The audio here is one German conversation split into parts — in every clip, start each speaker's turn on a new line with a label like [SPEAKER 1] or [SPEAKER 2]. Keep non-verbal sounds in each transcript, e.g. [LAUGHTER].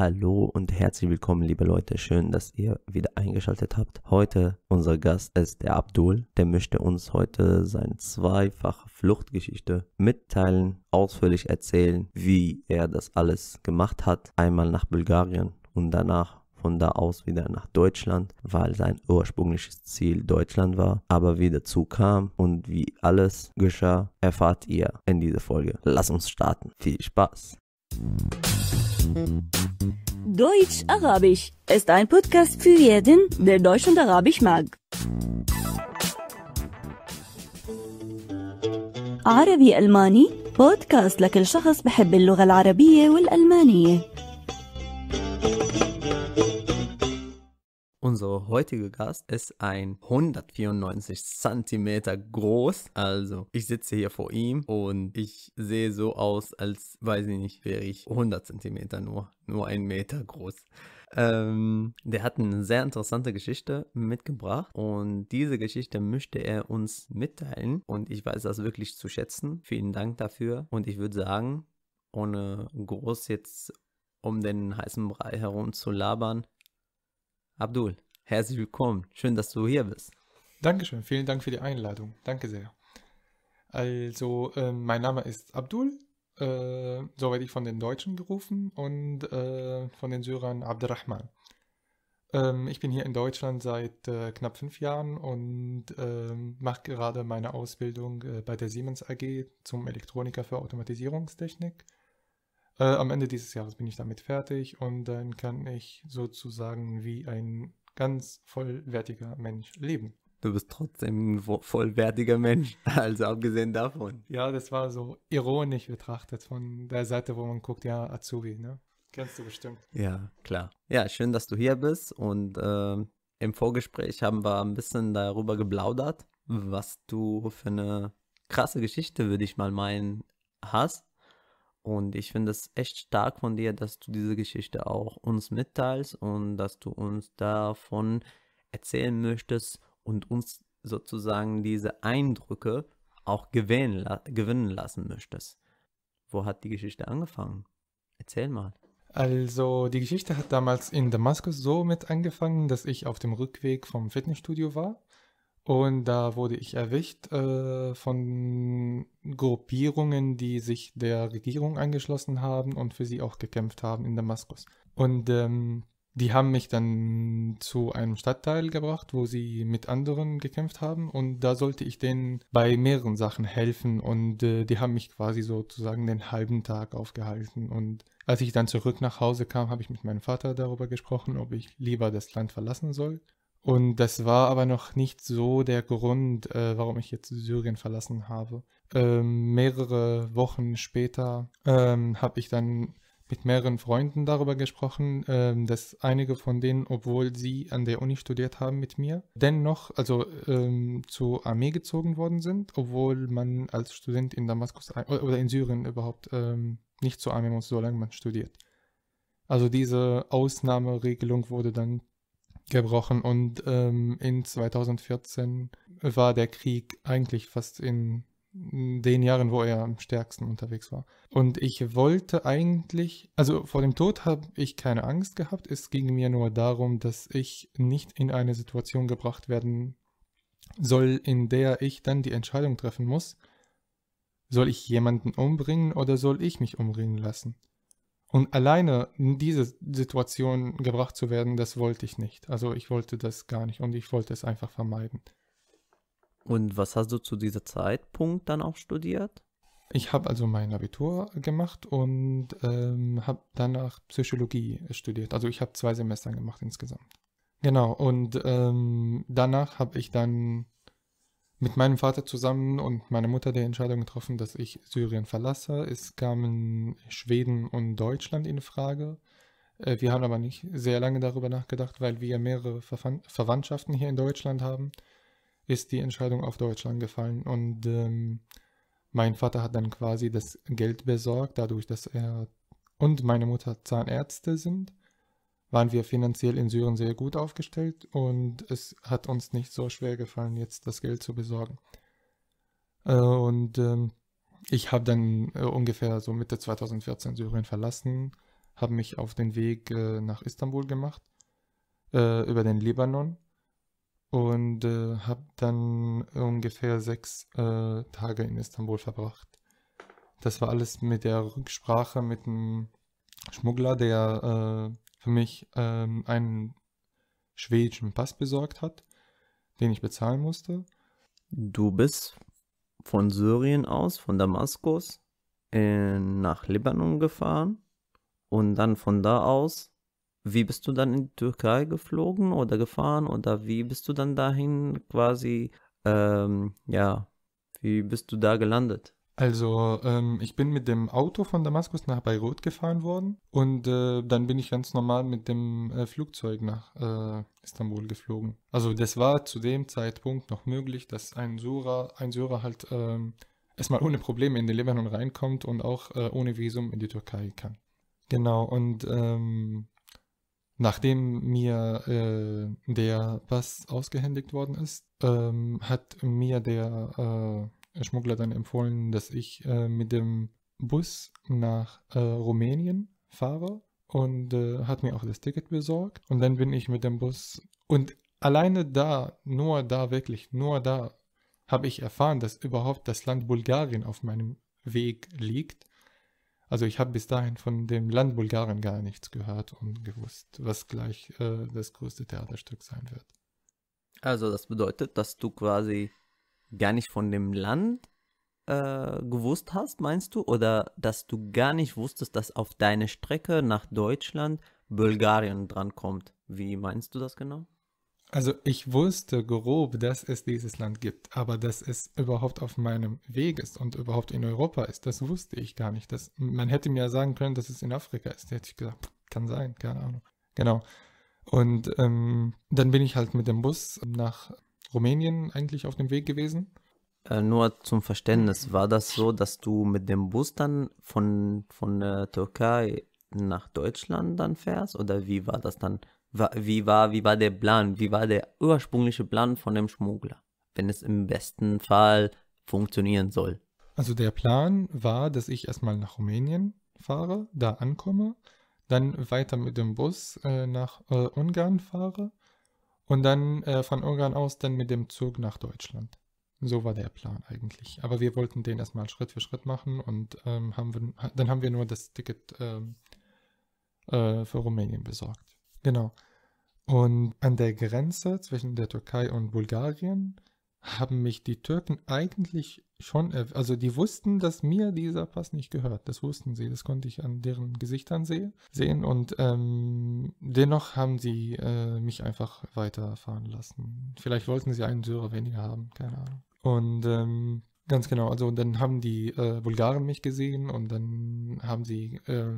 [SPEAKER 1] Hallo und herzlich willkommen, liebe Leute. Schön, dass ihr wieder eingeschaltet habt. Heute unser Gast ist der Abdul. Der möchte uns heute seine zweifache Fluchtgeschichte mitteilen, ausführlich erzählen, wie er das alles gemacht hat. Einmal nach Bulgarien und danach von da aus wieder nach Deutschland, weil sein ursprüngliches Ziel Deutschland war, aber wie dazu kam und wie alles geschah, erfahrt ihr in dieser Folge. Lass uns starten. Viel Spaß!
[SPEAKER 2] Deutsch Arabisch ist ein Podcast für jeden, der Deutsch
[SPEAKER 1] und Arabisch mag. عربي ألماني بودكاست لكل شخص بحب اللغة العربية والألمانية Unser heutiger Gast ist ein 194 Zentimeter groß. Also ich sitze hier vor ihm und ich sehe so aus, als weiß ich nicht, wäre ich 100 Zentimeter nur, nur ein Meter groß. Ähm, der hat eine sehr interessante Geschichte mitgebracht und diese Geschichte möchte er uns mitteilen und ich weiß das wirklich zu schätzen. Vielen Dank dafür und ich würde sagen, ohne groß jetzt um den heißen Brei herum zu labern, Abdul, herzlich willkommen. Schön, dass du hier bist.
[SPEAKER 2] Dankeschön, vielen Dank für die Einladung. Danke sehr. Also, äh, mein Name ist Abdul, äh, so werde ich von den Deutschen gerufen und äh, von den Syrern Abderrahman. Ähm, ich bin hier in Deutschland seit äh, knapp fünf Jahren und ähm, mache gerade meine Ausbildung äh, bei der Siemens AG zum Elektroniker für Automatisierungstechnik äh, am Ende dieses Jahres bin ich damit fertig und dann kann ich sozusagen wie ein ganz vollwertiger Mensch leben.
[SPEAKER 1] Du bist trotzdem ein vollwertiger Mensch, [LAUGHS] also abgesehen
[SPEAKER 2] davon. Ja, das war so ironisch betrachtet von der Seite, wo man guckt, ja, Azubi, ne? Kennst du bestimmt.
[SPEAKER 1] Ja, klar. Ja, schön, dass du hier bist und äh, im Vorgespräch haben wir ein bisschen darüber geplaudert, was du für eine krasse Geschichte, würde ich mal meinen, hast und ich finde es echt stark von dir, dass du diese Geschichte auch uns mitteilst und dass du uns davon erzählen möchtest und uns sozusagen diese Eindrücke auch gewinnen, gewinnen lassen möchtest. Wo hat die Geschichte angefangen? Erzähl mal.
[SPEAKER 2] Also die Geschichte hat damals in Damaskus so mit angefangen, dass ich auf dem Rückweg vom Fitnessstudio war und da wurde ich erwischt äh, von Gruppierungen, die sich der Regierung angeschlossen haben und für sie auch gekämpft haben in Damaskus. Und ähm, die haben mich dann zu einem Stadtteil gebracht, wo sie mit anderen gekämpft haben. Und da sollte ich denen bei mehreren Sachen helfen. Und äh, die haben mich quasi sozusagen den halben Tag aufgehalten. Und als ich dann zurück nach Hause kam, habe ich mit meinem Vater darüber gesprochen, ob ich lieber das Land verlassen soll und das war aber noch nicht so der Grund, äh, warum ich jetzt Syrien verlassen habe. Ähm, mehrere Wochen später ähm, habe ich dann mit mehreren Freunden darüber gesprochen, ähm, dass einige von denen, obwohl sie an der Uni studiert haben mit mir, dennoch also ähm, zur Armee gezogen worden sind, obwohl man als Student in Damaskus oder in Syrien überhaupt ähm, nicht zur Armee muss, solange man studiert. Also diese Ausnahmeregelung wurde dann gebrochen und ähm, in 2014 war der Krieg eigentlich fast in den Jahren, wo er am stärksten unterwegs war. Und ich wollte eigentlich, also vor dem Tod habe ich keine Angst gehabt, es ging mir nur darum, dass ich nicht in eine Situation gebracht werden soll, in der ich dann die Entscheidung treffen muss, soll ich jemanden umbringen oder soll ich mich umbringen lassen? Und alleine in diese Situation gebracht zu werden, das wollte ich nicht. Also ich wollte das gar nicht und ich wollte es einfach vermeiden. Und
[SPEAKER 1] was hast du zu diesem Zeitpunkt
[SPEAKER 2] dann auch studiert? Ich habe also mein Abitur gemacht und ähm, habe danach Psychologie studiert. Also ich habe zwei Semester gemacht insgesamt. Genau, und ähm, danach habe ich dann mit meinem Vater zusammen und meiner Mutter die Entscheidung getroffen, dass ich Syrien verlasse. Es kamen Schweden und Deutschland in Frage. Äh, wir haben aber nicht sehr lange darüber nachgedacht, weil wir mehrere Verwandtschaften hier in Deutschland haben, ist die Entscheidung auf Deutschland gefallen. Und ähm, mein Vater hat dann quasi das Geld besorgt, dadurch, dass er und meine Mutter Zahnärzte sind waren wir finanziell in Syrien sehr gut aufgestellt und es hat uns nicht so schwer gefallen, jetzt das Geld zu besorgen. Äh, und ähm, ich habe dann äh, ungefähr so Mitte 2014 Syrien verlassen, habe mich auf den Weg äh, nach Istanbul gemacht, über den Libanon und habe dann ungefähr sechs Tage in Istanbul verbracht. Das war alles mit der Rücksprache mit einem Schmuggler, der für mich ähm, einen schwedischen Pass besorgt hat, den ich
[SPEAKER 1] bezahlen musste. Du bist von Syrien aus, von Damaskus, äh, nach Libanon gefahren und dann von da aus, wie bist du dann in die Türkei geflogen oder gefahren oder wie bist du dann dahin quasi, ähm, ja, wie bist du da gelandet?
[SPEAKER 2] Also, ähm, ich bin mit dem Auto von Damaskus nach Beirut gefahren worden und äh, dann bin ich ganz normal mit dem äh, Flugzeug nach äh, Istanbul geflogen. Also, das war zu dem Zeitpunkt noch möglich, dass ein Syrer, ein Syrer halt ähm, erstmal ohne Probleme in den Libanon reinkommt und auch äh, ohne Visum in die Türkei kann. Genau, und ähm, nachdem mir äh, der Pass ausgehändigt worden ist, ähm, hat mir der äh, Schmuggler dann empfohlen, dass ich äh, mit dem Bus nach äh, Rumänien fahre und äh, hat mir auch das Ticket besorgt. Und dann bin ich mit dem Bus und alleine da, nur da wirklich, nur da habe ich erfahren, dass überhaupt das Land Bulgarien auf meinem Weg liegt. Also ich habe bis dahin von dem Land Bulgarien gar nichts gehört und gewusst, was gleich äh, das größte Theaterstück sein wird.
[SPEAKER 1] Also das bedeutet, dass du quasi gar nicht von dem Land äh, gewusst hast, meinst du? Oder dass du gar nicht wusstest, dass auf deine Strecke nach Deutschland Bulgarien drankommt? Wie meinst du das genau?
[SPEAKER 2] Also ich wusste grob, dass es dieses Land gibt, aber dass es überhaupt auf meinem Weg ist und überhaupt in Europa ist, das wusste ich gar nicht. Das, man hätte mir ja sagen können, dass es in Afrika ist. Da hätte ich gesagt, kann sein, keine Ahnung. Genau. Und ähm, dann bin ich halt mit dem Bus nach Rumänien eigentlich auf dem Weg gewesen?
[SPEAKER 1] Äh, nur zum Verständnis, war das so, dass du mit dem Bus dann von, von der Türkei nach Deutschland dann fährst? Oder wie war das dann? Wie war, wie war der Plan? Wie war der ursprüngliche Plan von dem Schmuggler? Wenn es im besten Fall funktionieren soll.
[SPEAKER 2] Also der Plan war, dass ich erstmal nach Rumänien fahre, da ankomme, dann weiter mit dem Bus äh, nach äh, Ungarn fahre und dann äh, von Ungarn aus dann mit dem Zug nach Deutschland. So war der Plan eigentlich. Aber wir wollten den erstmal Schritt für Schritt machen und ähm, haben wir, dann haben wir nur das Ticket ähm, äh, für Rumänien besorgt. Genau. Und an der Grenze zwischen der Türkei und Bulgarien haben mich die Türken eigentlich schon, also die wussten, dass mir dieser Pass nicht gehört. Das wussten sie, das konnte ich an deren Gesichtern sehe, sehen. Und ähm, dennoch haben sie äh, mich einfach weiterfahren lassen. Vielleicht wollten sie einen Syrer weniger haben, keine Ahnung. Und ähm, ganz genau, also dann haben die äh, Bulgaren mich gesehen und dann haben sie, äh,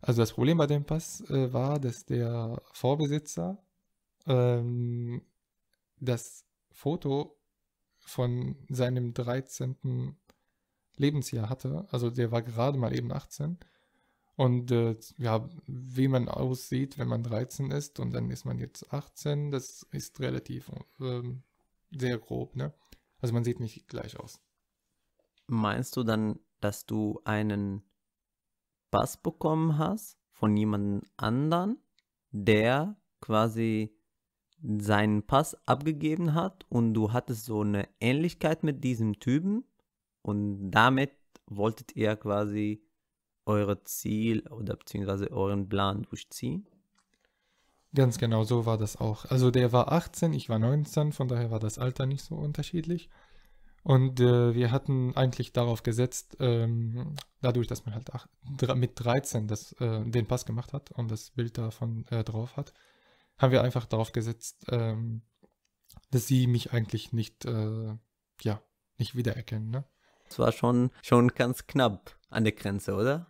[SPEAKER 2] also das Problem bei dem Pass äh, war, dass der Vorbesitzer ähm, das Foto von seinem 13. Lebensjahr hatte. Also der war gerade mal eben 18. Und äh, ja, wie man aussieht, wenn man 13 ist und dann ist man jetzt 18, das ist relativ äh, sehr grob, ne? Also man sieht nicht gleich aus.
[SPEAKER 1] Meinst du dann, dass du einen Pass bekommen hast von jemand anderen, der quasi seinen Pass abgegeben hat und du hattest so eine Ähnlichkeit mit diesem Typen und damit wolltet ihr quasi eure Ziel oder beziehungsweise
[SPEAKER 2] euren Plan durchziehen? Ganz genau, so war das auch. Also der war 18, ich war 19, von daher war das Alter nicht so unterschiedlich. Und äh, wir hatten eigentlich darauf gesetzt, ähm, dadurch, dass man halt acht, mit 13 das, äh, den Pass gemacht hat und das Bild davon äh, drauf hat, haben wir einfach darauf gesetzt, ähm, dass sie mich eigentlich nicht, äh, ja, nicht wiedererkennen. Ne? Das
[SPEAKER 1] war schon, schon ganz knapp an der Grenze, oder?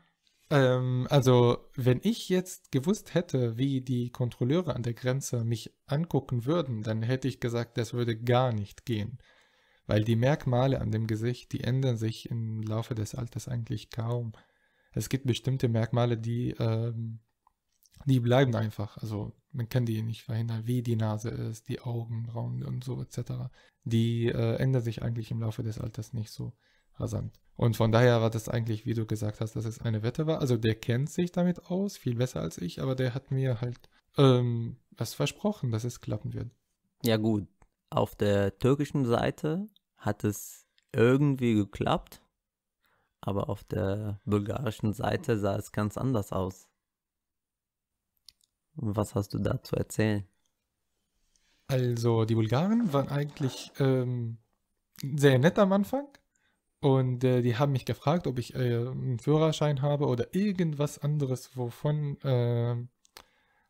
[SPEAKER 2] Ähm, also, wenn ich jetzt gewusst hätte, wie die Kontrolleure an der Grenze mich angucken würden, dann hätte ich gesagt, das würde gar nicht gehen. Weil die Merkmale an dem Gesicht, die ändern sich im Laufe des Alters eigentlich kaum. Es gibt bestimmte Merkmale, die, ähm, die bleiben einfach. Also man kann die nicht verhindern, wie die Nase ist, die Augenbrauen und so etc. Die äh, ändern sich eigentlich im Laufe des Alters nicht so rasant. Und von daher war das eigentlich, wie du gesagt hast, dass es eine Wette war. Also der kennt sich damit aus, viel besser als ich, aber der hat mir halt ähm, was versprochen, dass es klappen wird. Ja
[SPEAKER 1] gut, auf der türkischen Seite hat es irgendwie geklappt, aber auf der bulgarischen Seite sah es ganz anders aus.
[SPEAKER 2] Was hast du da zu erzählen? Also, die Bulgaren waren eigentlich ähm, sehr nett am Anfang und äh, die haben mich gefragt, ob ich äh, einen Führerschein habe oder irgendwas anderes, wovon äh,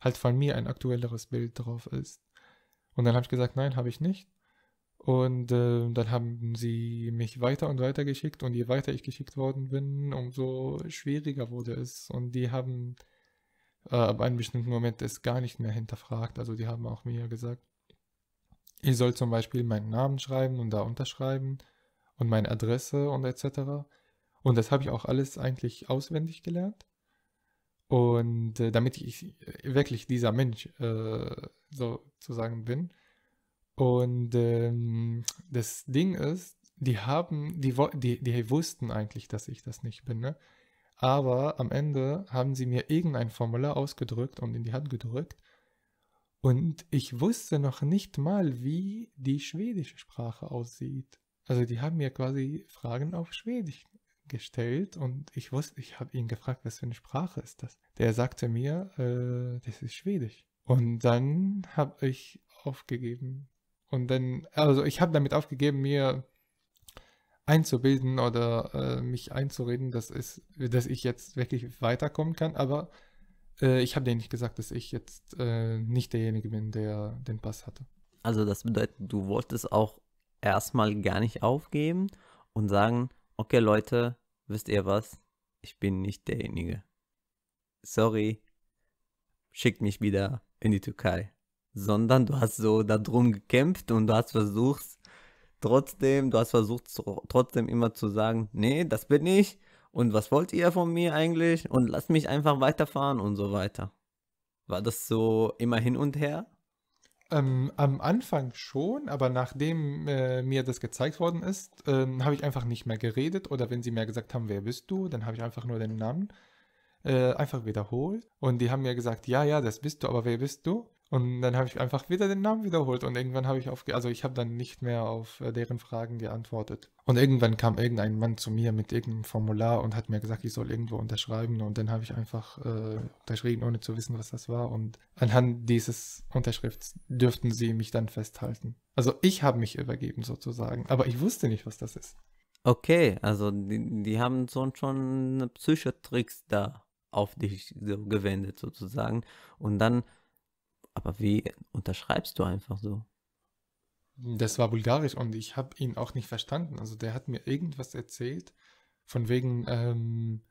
[SPEAKER 2] halt von mir ein aktuelleres Bild drauf ist. Und dann habe ich gesagt, nein, habe ich nicht. Und äh, dann haben sie mich weiter und weiter geschickt und je weiter ich geschickt worden bin, umso schwieriger wurde es. Und die haben äh, ab einem bestimmten Moment es gar nicht mehr hinterfragt. Also die haben auch mir gesagt, ich soll zum Beispiel meinen Namen schreiben und da unterschreiben und meine Adresse und etc. Und das habe ich auch alles eigentlich auswendig gelernt. Und äh, damit ich äh, wirklich dieser Mensch äh, sozusagen bin. Und ähm, das Ding ist, die haben, die, die, die wussten eigentlich, dass ich das nicht bin. Ne? Aber am Ende haben sie mir irgendein Formular ausgedrückt und in die Hand gedrückt. Und ich wusste noch nicht mal, wie die schwedische Sprache aussieht. Also die haben mir quasi Fragen auf Schwedisch gestellt und ich wusste, ich habe ihn gefragt, was für eine Sprache ist das? Der sagte mir, äh, das ist Schwedisch. Und dann habe ich aufgegeben. Und dann, also ich habe damit aufgegeben, mir einzubilden oder äh, mich einzureden, dass, es, dass ich jetzt wirklich weiterkommen kann, aber äh, ich habe dir nicht gesagt, dass ich jetzt äh, nicht derjenige bin, der den Pass hatte.
[SPEAKER 1] Also das bedeutet, du wolltest auch erstmal gar nicht aufgeben und sagen, okay Leute, wisst ihr was, ich bin nicht derjenige. Sorry, schickt mich wieder in die Türkei. Sondern du hast so darum gekämpft und du hast versucht, Trotzdem, du hast versucht, trotzdem immer zu sagen, nee, das bin ich. Und was wollt ihr von mir eigentlich? Und lasst mich einfach weiterfahren und so weiter. War das so immer hin und her?
[SPEAKER 2] Ähm, am Anfang schon, aber nachdem äh, mir das gezeigt worden ist, ähm, habe ich einfach nicht mehr geredet oder wenn sie mir gesagt haben, wer bist du, dann habe ich einfach nur den Namen äh, einfach wiederholt und die haben mir gesagt, ja, ja, das bist du, aber wer bist du? Und dann habe ich einfach wieder den Namen wiederholt und irgendwann habe ich auf, also ich habe dann nicht mehr auf äh, deren Fragen geantwortet. Und irgendwann kam irgendein Mann zu mir mit irgendeinem Formular und hat mir gesagt, ich soll irgendwo unterschreiben und dann habe ich einfach äh, unterschrieben, ohne zu wissen, was das war. Und anhand dieses Unterschrifts dürften sie mich dann festhalten. Also ich habe mich übergeben sozusagen, aber ich wusste nicht, was das ist.
[SPEAKER 1] Okay, also die, die haben so schon Psychotricks da auf dich so gewendet sozusagen und dann aber wie unterschreibst du einfach so?
[SPEAKER 2] Das war bulgarisch und ich habe ihn auch nicht verstanden. Also der hat mir irgendwas erzählt, von wegen, ähm,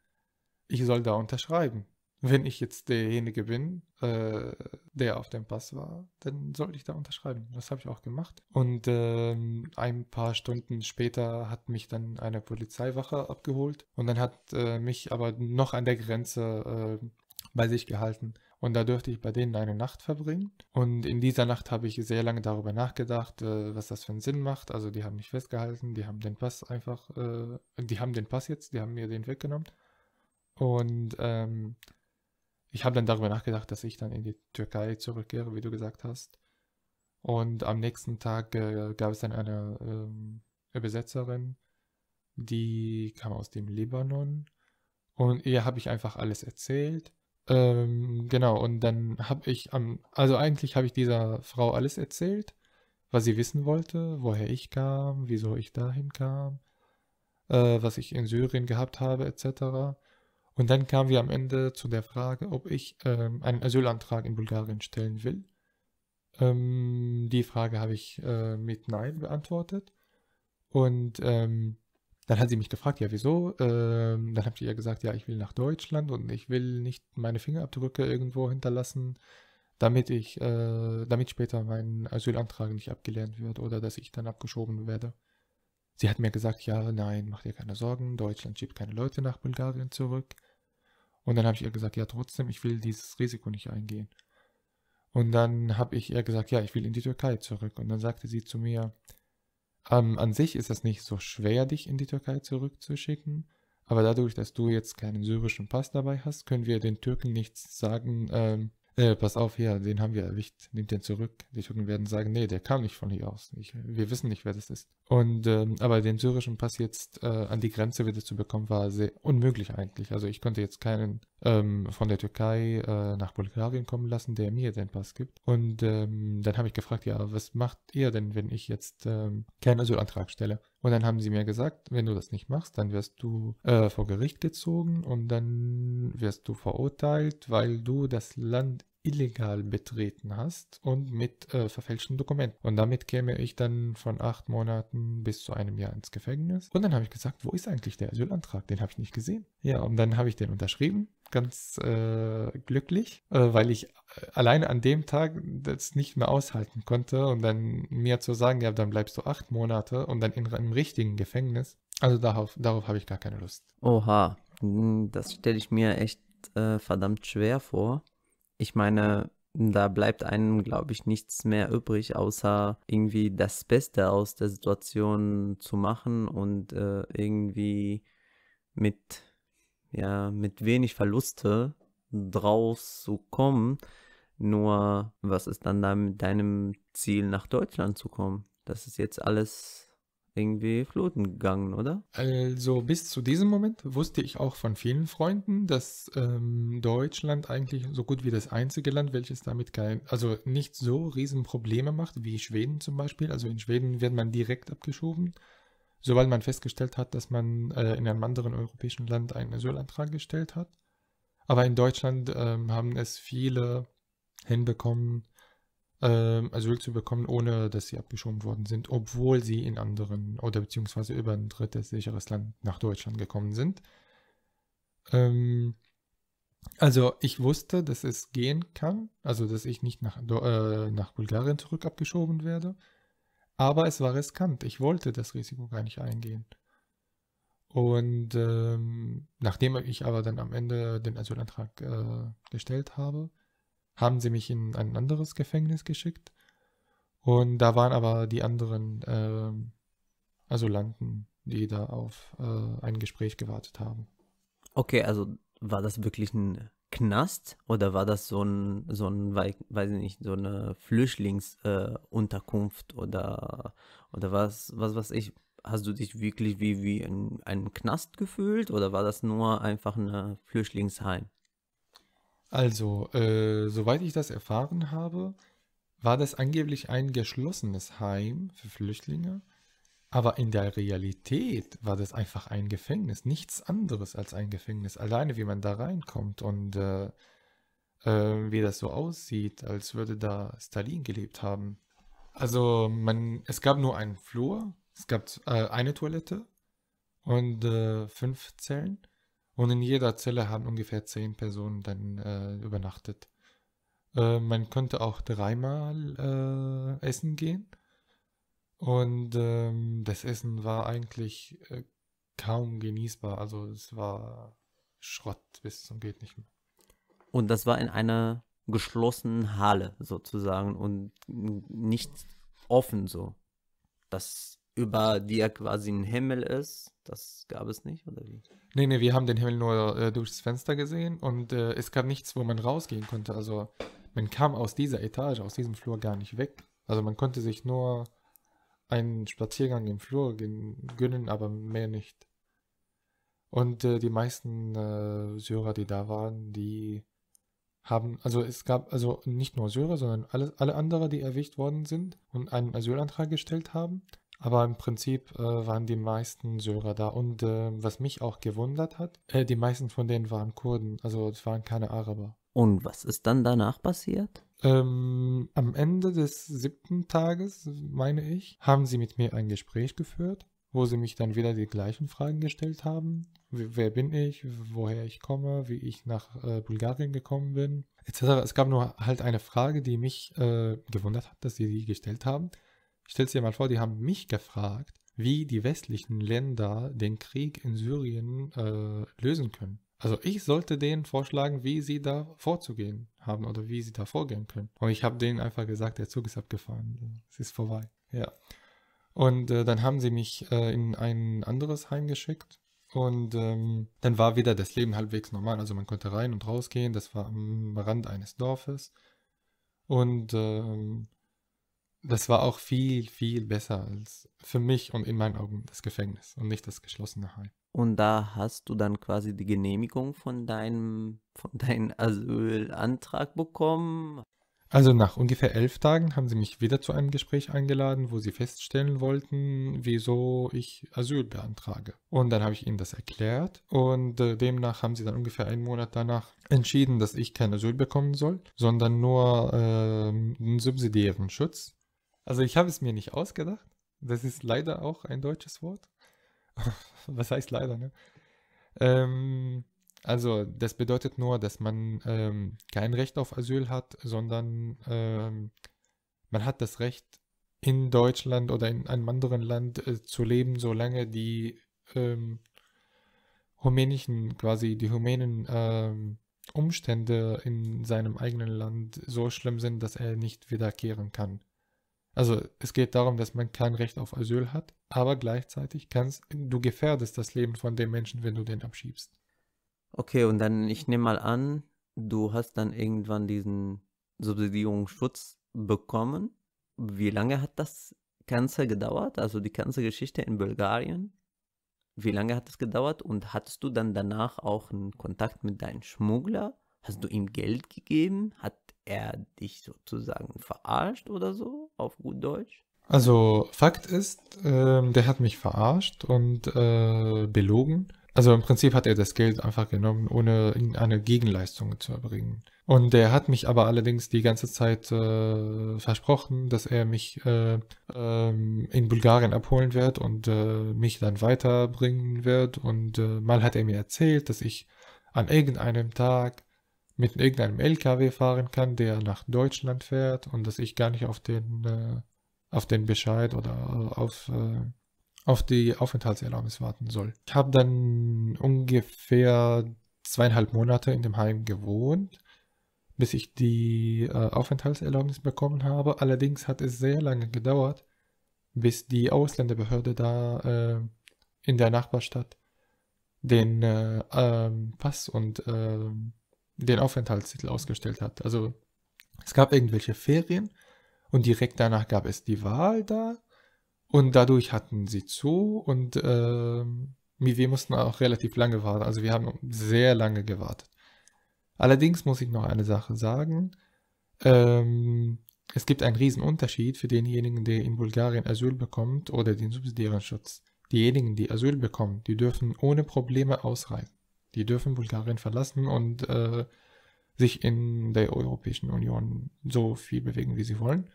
[SPEAKER 2] ich soll da unterschreiben. Wenn ich jetzt derjenige bin, äh, der auf dem Pass war, dann sollte ich da unterschreiben. Das habe ich auch gemacht. Und ähm, ein paar Stunden später hat mich dann eine Polizeiwache abgeholt und dann hat äh, mich aber noch an der Grenze äh, bei sich gehalten und da durfte ich bei denen eine Nacht verbringen. Und in dieser Nacht habe ich sehr lange darüber nachgedacht, äh, was das für einen Sinn macht. Also die haben mich festgehalten, die haben den Pass einfach, äh, die haben den Pass jetzt, die haben mir den weggenommen. Und ähm, ich habe dann darüber nachgedacht, dass ich dann in die Türkei zurückkehre, wie du gesagt hast. Und am nächsten Tag äh, gab es dann eine ähm, Übersetzerin, die kam aus dem Libanon. Und ihr habe ich einfach alles erzählt ähm, genau, und dann habe ich am, also eigentlich habe ich dieser Frau alles erzählt, was sie wissen wollte, woher ich kam, wieso ich dahin kam, äh, was ich in Syrien gehabt habe, etc. Und dann kamen wir am Ende zu der Frage, ob ich ähm, einen Asylantrag in Bulgarien stellen will. Ähm, die Frage habe ich äh, mit Nein beantwortet. Und ähm, dann hat sie mich gefragt, ja, wieso? Ähm, dann habe ich ihr gesagt, ja, ich will nach Deutschland und ich will nicht meine Fingerabdrücke irgendwo hinterlassen, damit ich, äh, damit später mein Asylantrag nicht abgelehnt wird oder dass ich dann abgeschoben werde. Sie hat mir gesagt, ja, nein, mach dir keine Sorgen, Deutschland schiebt keine Leute nach Bulgarien zurück. Und dann habe ich ihr gesagt, ja, trotzdem, ich will dieses Risiko nicht eingehen. Und dann habe ich ihr gesagt, ja, ich will in die Türkei zurück. Und dann sagte sie zu mir, ähm, an sich ist das nicht so schwer, dich in die Türkei zurückzuschicken. Aber dadurch, dass du jetzt keinen syrischen Pass dabei hast, können wir den Türken nichts sagen. Ähm, äh, pass auf, hier, den haben wir erwischt, nehmt den zurück. Die Türken werden sagen, nee, der kam nicht von hier aus. Ich, wir wissen nicht, wer das ist. Und ähm, aber den syrischen Pass jetzt äh, an die Grenze wieder zu bekommen, war sehr unmöglich eigentlich. Also ich konnte jetzt keinen ähm, von der Türkei äh, nach Bulgarien kommen lassen, der mir den Pass gibt. Und ähm, dann habe ich gefragt, ja, was macht ihr denn, wenn ich jetzt ähm, keinen Asylantrag stelle? Und dann haben sie mir gesagt, wenn du das nicht machst, dann wirst du äh, vor Gericht gezogen und dann wirst du verurteilt, weil du das Land illegal betreten hast und mit äh, verfälschten Dokumenten. Und damit käme ich dann von acht Monaten bis zu einem Jahr ins Gefängnis. Und dann habe ich gesagt, wo ist eigentlich der Asylantrag? Den habe ich nicht gesehen. Ja, und dann habe ich den unterschrieben, ganz äh, glücklich, äh, weil ich äh, alleine an dem Tag das nicht mehr aushalten konnte. Und dann mir zu sagen, ja, dann bleibst du acht Monate und dann in, im richtigen Gefängnis. Also darauf, darauf habe ich gar keine Lust.
[SPEAKER 1] Oha, hm, das stelle ich mir echt äh, verdammt schwer vor ich meine, da bleibt einem, glaube ich, nichts mehr übrig, außer irgendwie das Beste aus der Situation zu machen und äh, irgendwie mit, ja, mit wenig Verluste draus zu kommen. Nur, was ist dann da mit deinem Ziel, nach Deutschland zu kommen? Das ist jetzt alles irgendwie fluten gegangen, oder?
[SPEAKER 2] Also bis zu diesem Moment wusste ich auch von vielen Freunden, dass ähm, Deutschland eigentlich so gut wie das einzige Land, welches damit kein, also nicht so riesen Probleme macht wie Schweden zum Beispiel. Also in Schweden wird man direkt abgeschoben, sobald man festgestellt hat, dass man äh, in einem anderen europäischen Land einen Asylantrag gestellt hat. Aber in Deutschland äh, haben es viele hinbekommen, ähm, Asyl zu bekommen, ohne dass sie abgeschoben worden sind, obwohl sie in anderen oder beziehungsweise über ein drittes sicheres Land nach Deutschland gekommen sind. Ähm, also ich wusste, dass es gehen kann, also dass ich nicht nach, äh, nach Bulgarien zurück abgeschoben werde, aber es war riskant. Ich wollte das Risiko gar nicht eingehen. Und ähm, nachdem ich aber dann am Ende den Asylantrag äh, gestellt habe, haben sie mich in ein anderes Gefängnis geschickt. Und da waren aber die anderen äh, Asylanten, die da auf äh, ein Gespräch gewartet haben.
[SPEAKER 1] Okay, also war das wirklich ein Knast oder war das so ein, so ein weiß ich nicht, so eine Flüchtlingsunterkunft äh, oder, oder was, was weiß ich? Hast du dich wirklich wie, wie in einem Knast gefühlt
[SPEAKER 2] oder war das nur einfach ein Flüchtlingsheim? Also, äh, soweit ich das erfahren habe, war das angeblich ein geschlossenes Heim für Flüchtlinge, aber in der Realität war das einfach ein Gefängnis, nichts anderes als ein Gefängnis, alleine wie man da reinkommt und äh, äh, wie das so aussieht, als würde da Stalin gelebt haben. Also man, es gab nur einen Flur, es gab äh, eine Toilette und äh, fünf Zellen und in jeder Zelle haben ungefähr zehn Personen dann äh, übernachtet. Äh, man konnte auch dreimal äh, essen gehen. Und ähm, das Essen war eigentlich äh, kaum genießbar. Also es war Schrott bis zum geht nicht mehr.
[SPEAKER 1] Und das war in einer geschlossenen Halle sozusagen und nicht offen so. Das über die dir quasi ein Himmel ist. Das gab es nicht,
[SPEAKER 2] oder wie? Nee, nee, wir haben den Himmel nur äh, durchs Fenster gesehen und äh, es gab nichts, wo man rausgehen konnte. Also man kam aus dieser Etage, aus diesem Flur gar nicht weg. Also man konnte sich nur einen Spaziergang im Flur gönnen, aber mehr nicht. Und äh, die meisten äh, Syrer, die da waren, die haben, also es gab also nicht nur Syrer, sondern alle, alle andere, die erwischt worden sind und einen Asylantrag gestellt haben, aber im Prinzip äh, waren die meisten Syrer da. Und äh, was mich auch gewundert hat, äh, die meisten von denen waren Kurden, also es waren keine Araber. Und was ist dann danach passiert? Ähm, am Ende des siebten Tages, meine ich, haben sie mit mir ein Gespräch geführt, wo sie mich dann wieder die gleichen Fragen gestellt haben. Wer bin ich, woher ich komme, wie ich nach äh, Bulgarien gekommen bin, etc. Es gab nur halt eine Frage, die mich äh, gewundert hat, dass sie die gestellt haben stell dir mal vor, die haben mich gefragt, wie die westlichen Länder den Krieg in Syrien äh, lösen können. Also ich sollte denen vorschlagen, wie sie da vorzugehen haben oder wie sie da vorgehen können. Und ich habe denen einfach gesagt, der Zug ist abgefahren, es ist vorbei. Ja. Und äh, dann haben sie mich äh, in ein anderes Heim geschickt. Und ähm, dann war wieder das Leben halbwegs normal. Also man konnte rein und rausgehen. Das war am Rand eines Dorfes. Und ähm, das war auch viel, viel besser als für mich und in meinen Augen das Gefängnis und nicht das geschlossene Heim. Und
[SPEAKER 1] da hast du dann quasi die Genehmigung von deinem, von deinem Asylantrag
[SPEAKER 2] bekommen? Also nach ungefähr elf Tagen haben sie mich wieder zu einem Gespräch eingeladen, wo sie feststellen wollten, wieso ich Asyl beantrage. Und dann habe ich ihnen das erklärt und äh, demnach haben sie dann ungefähr einen Monat danach entschieden, dass ich kein Asyl bekommen soll, sondern nur äh, einen subsidiären Schutz. Also ich habe es mir nicht ausgedacht. Das ist leider auch ein deutsches Wort. [LAUGHS] Was heißt leider, ne? Ähm, also das bedeutet nur, dass man ähm, kein Recht auf Asyl hat, sondern ähm, man hat das Recht, in Deutschland oder in einem anderen Land äh, zu leben, solange die ähm, rumänischen, quasi die rumänen ähm, Umstände in seinem eigenen Land so schlimm sind, dass er nicht wiederkehren kann. Also es geht darum, dass man kein Recht auf Asyl hat, aber gleichzeitig kannst du gefährdest das Leben von dem Menschen, wenn du den abschiebst.
[SPEAKER 1] Okay, und dann ich nehme mal an, du hast dann irgendwann diesen Subsidierungsschutz bekommen. Wie lange hat das Ganze gedauert? Also die ganze Geschichte in Bulgarien? Wie lange hat das gedauert und hattest du dann danach auch einen Kontakt mit deinem Schmuggler? Hast du ihm Geld gegeben? Hat er dich sozusagen verarscht oder so, auf gut Deutsch?
[SPEAKER 2] Also Fakt ist, äh, der hat mich verarscht und äh, belogen. Also im Prinzip hat er das Geld einfach genommen, ohne irgendeine Gegenleistung zu erbringen. Und er hat mich aber allerdings die ganze Zeit äh, versprochen, dass er mich äh, ähm, in Bulgarien abholen wird und äh, mich dann weiterbringen wird. Und äh, mal hat er mir erzählt, dass ich an irgendeinem Tag mit irgendeinem LKW fahren kann, der nach Deutschland fährt und dass ich gar nicht auf den, äh, auf den Bescheid oder äh, auf, äh, auf die Aufenthaltserlaubnis warten soll. Ich habe dann ungefähr zweieinhalb Monate in dem Heim gewohnt, bis ich die äh, Aufenthaltserlaubnis bekommen habe. Allerdings hat es sehr lange gedauert, bis die Ausländerbehörde da äh, in der Nachbarstadt den äh, ähm, Pass und ähm, den Aufenthaltstitel ausgestellt hat. Also es gab irgendwelche Ferien und direkt danach gab es die Wahl da und dadurch hatten sie zu und äh, wir mussten auch relativ lange warten. Also wir haben sehr lange gewartet. Allerdings muss ich noch eine Sache sagen. Ähm, es gibt einen riesen Unterschied für denjenigen, der in Bulgarien Asyl bekommt oder den subsidiären Schutz. Diejenigen, die Asyl bekommen, die dürfen ohne Probleme ausreisen. Die dürfen Bulgarien verlassen und äh, sich in der Europäischen Union so viel bewegen, wie sie wollen.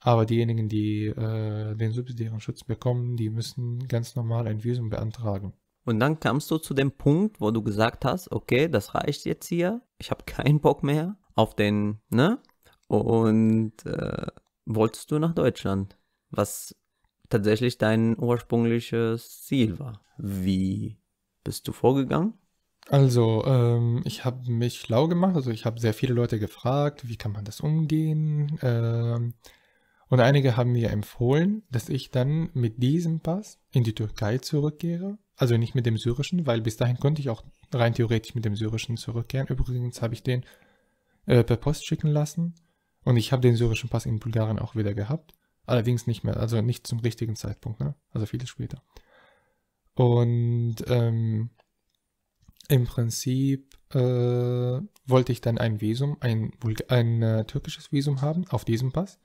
[SPEAKER 2] Aber diejenigen, die äh, den subsidiären Schutz bekommen, die müssen ganz normal ein Visum beantragen. Und dann
[SPEAKER 1] kamst du zu dem Punkt, wo du gesagt hast, okay, das reicht jetzt hier, ich habe keinen Bock mehr auf den, ne? Und äh, wolltest du nach Deutschland, was tatsächlich dein ursprüngliches Ziel war. Wie
[SPEAKER 2] bist du vorgegangen? Also, ähm, ich habe mich schlau gemacht, also ich habe sehr viele Leute gefragt, wie kann man das umgehen. Ähm, und einige haben mir empfohlen, dass ich dann mit diesem Pass in die Türkei zurückkehre. Also nicht mit dem syrischen, weil bis dahin konnte ich auch rein theoretisch mit dem syrischen zurückkehren. Übrigens habe ich den äh, per Post schicken lassen und ich habe den syrischen Pass in Bulgarien auch wieder gehabt. Allerdings nicht mehr, also nicht zum richtigen Zeitpunkt, ne? also viel später. Und ähm, im Prinzip äh, wollte ich dann ein Visum, ein, ein äh, türkisches Visum haben auf diesem Pass